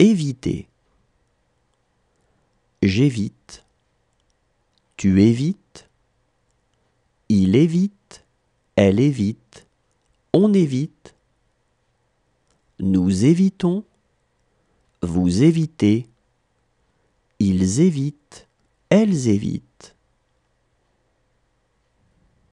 éviter. J'évite. Tu évites. Il évite. Elle évite. On évite. Nous évitons. Vous évitez. Ils évitent. Elles évitent.